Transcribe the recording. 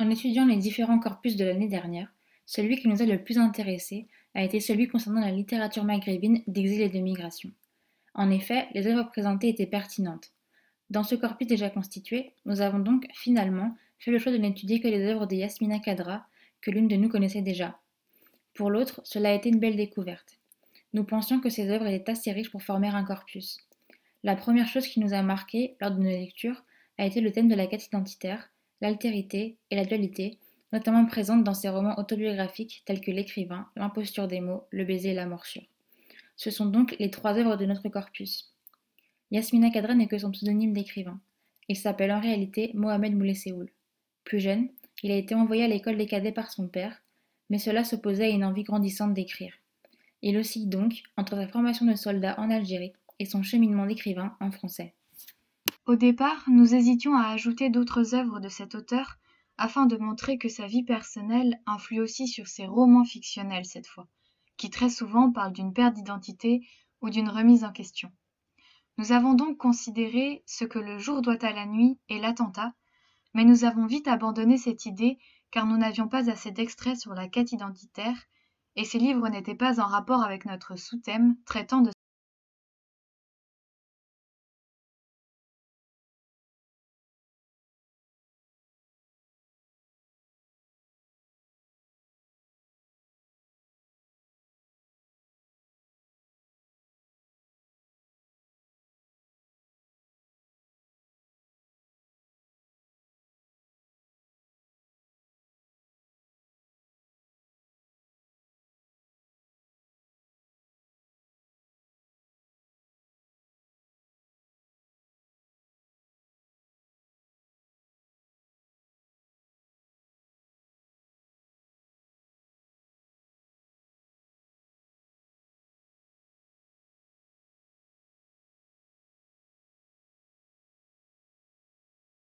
En étudiant les différents corpus de l'année dernière, celui qui nous a le plus intéressé a été celui concernant la littérature maghrébine d'exil et de migration. En effet, les œuvres présentées étaient pertinentes. Dans ce corpus déjà constitué, nous avons donc finalement fait le choix de n'étudier que les œuvres de Yasmina Kadra, que l'une de nous connaissait déjà. Pour l'autre, cela a été une belle découverte. Nous pensions que ces œuvres étaient assez riches pour former un corpus. La première chose qui nous a marqué lors de nos lectures a été le thème de la quête identitaire, l'altérité et la dualité, notamment présentes dans ses romans autobiographiques tels que L'écrivain, L'imposture des mots, Le baiser et la morsure. Ce sont donc les trois œuvres de notre corpus. Yasmina Kadra n'est que son pseudonyme d'écrivain. Il s'appelle en réalité Mohamed Moulesseoul. Plus jeune, il a été envoyé à l'école des cadets par son père, mais cela s'opposait à une envie grandissante d'écrire. Il oscille donc entre sa formation de soldat en Algérie et son cheminement d'écrivain en français. Au départ, nous hésitions à ajouter d'autres œuvres de cet auteur afin de montrer que sa vie personnelle influe aussi sur ses romans fictionnels cette fois, qui très souvent parlent d'une perte d'identité ou d'une remise en question. Nous avons donc considéré ce que le jour doit à la nuit et l'attentat, mais nous avons vite abandonné cette idée car nous n'avions pas assez d'extraits sur la quête identitaire et ces livres n'étaient pas en rapport avec notre sous-thème traitant de